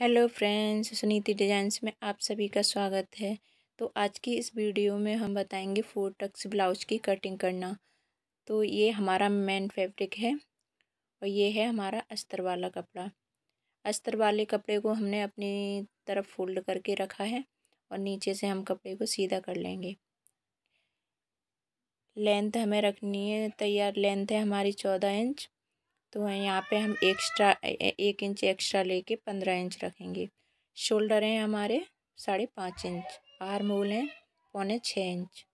hello friends Suniti designs में आप सभी का स्वागत है तो आज की इस वीडियो में हम बताएंगे फोर टक्स ब्लाउज की कटिंग करना तो ये हमारा मेन फैब्रिक है और ये है हमारा अस्तर वाला कपड़ा अस्तर वाले कपड़े को हमने अपनी तरफ फोल्ड करके रखा है और नीचे से हम कपड़े को सीधा कर लेंगे लेंथ हमें रखनी है तैयार लेंथ है हमारी चौदह इंच तो यहाँ पे हम एक्स्ट्रा एक इंच एक्स्ट्रा लेके पंद्रह इंच रखेंगे शोल्डर हैं हमारे साढ़े पाँच इंच आर होल हैं पौने छः इंच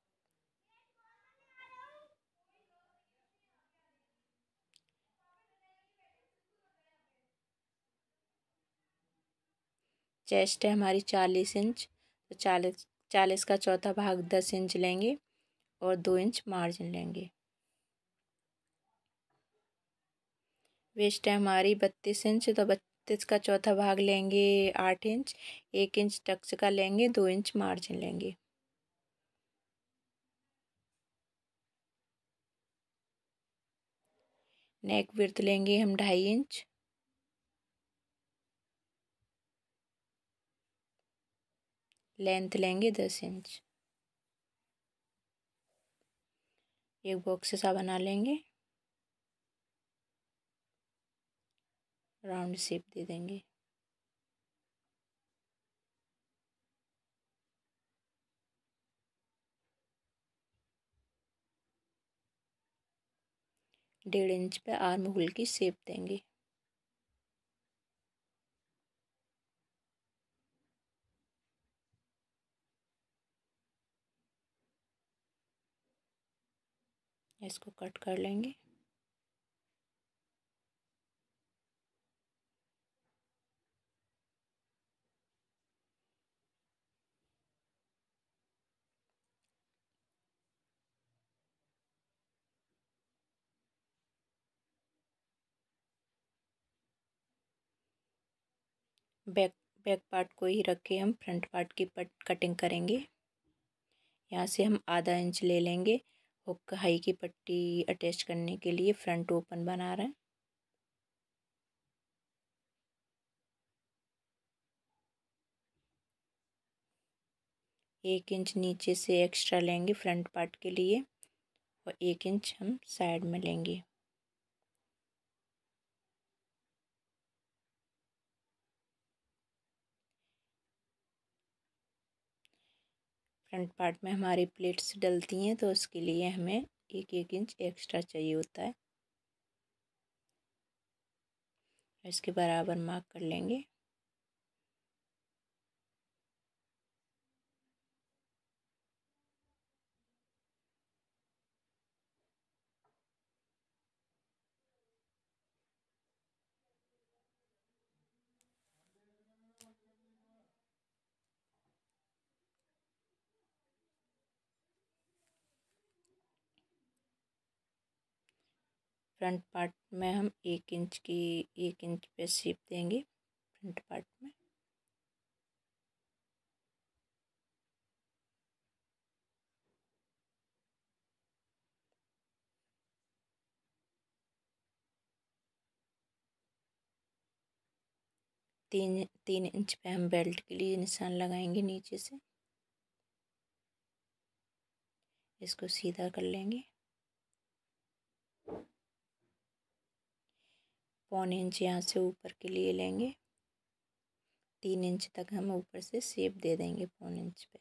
चेस्ट है हमारी चालीस इंच तो चालीस चालीस का चौथा भाग दस इंच लेंगे और दो इंच मार्जिन लेंगे वेस्ट है हमारी बत्तीस इंच तो बत्तीस का चौथा भाग लेंगे आठ इंच एक इंच टक्स का लेंगे दो इंच मार्जिन लेंगे नेक विर्थ लेंगे हम ढाई इंच लेंथ लेंगे दस इंच एक बॉक्स सा बना लेंगे राउंड शेप दे देंगे डेढ़ इंच पे आर्म होल की शेप देंगे इसको कट कर लेंगे बैक बैक पार्ट को ही रख के हम फ्रंट पार्ट की पट कटिंग करेंगे यहाँ से हम आधा इंच ले लेंगे हुक हाई की पट्टी अटैच करने के लिए फ्रंट ओपन बना रहे हैं एक इंच नीचे से एक्स्ट्रा लेंगे फ्रंट पार्ट के लिए और एक इंच हम साइड में लेंगे फ्रंट पार्ट में हमारी प्लेट्स डलती हैं तो उसके लिए हमें एक एक इंच एक्स्ट्रा चाहिए होता है इसके बराबर मार्क कर लेंगे फ्रंट पार्ट में हम एक इंच की एक इंच पे सीप देंगे फ्रंट पार्ट में तीन तीन इंच पे हम बेल्ट के लिए निशान लगाएंगे नीचे से इसको सीधा कर लेंगे पौन इंच यहाँ से ऊपर के लिए लेंगे तीन इंच तक हम ऊपर से सेप दे देंगे पौन इंच पे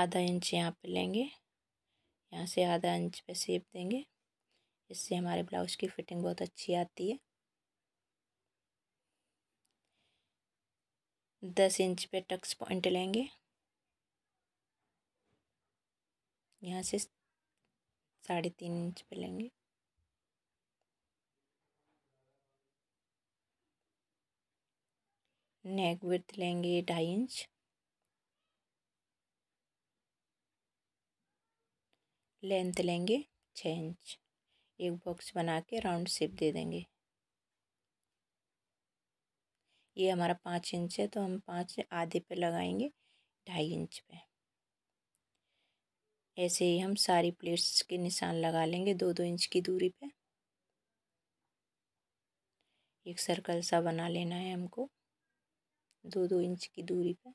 आधा इंच यहाँ पे लेंगे यहाँ से आधा इंच पे सेप देंगे इससे हमारे ब्लाउज़ की फिटिंग बहुत अच्छी आती है दस इंच पे टक्स पॉइंट लेंगे यहाँ से साढ़े तीन इंच पे लेंगे नेक विथ लेंगे ढाई इंच लेंथ लेंगे छः इंच एक बॉक्स बना के राउंड शेप दे देंगे ये हमारा पाँच इंच है तो हम पाँच आधे पे लगाएंगे ढाई इंच पे ऐसे ही हम सारी प्लेट्स के निशान लगा लेंगे दो दो इंच की दूरी पे एक सर्कल सा बना लेना है हमको दो दो इंच की दूरी पे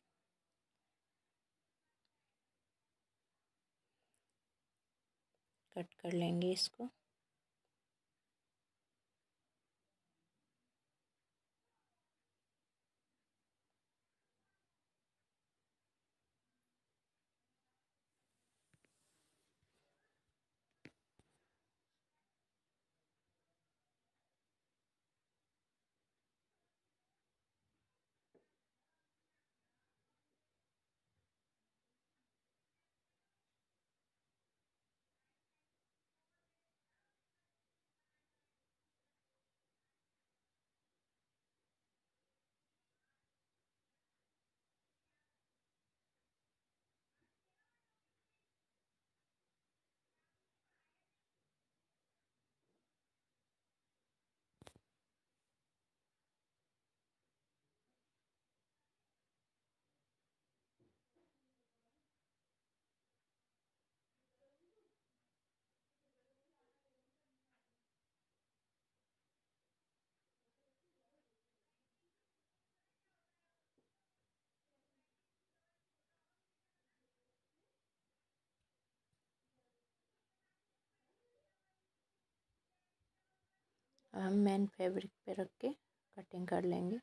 कट कर लेंगे इसको हम मेन फैब्रिक पे रख के कटिंग कर लेंगे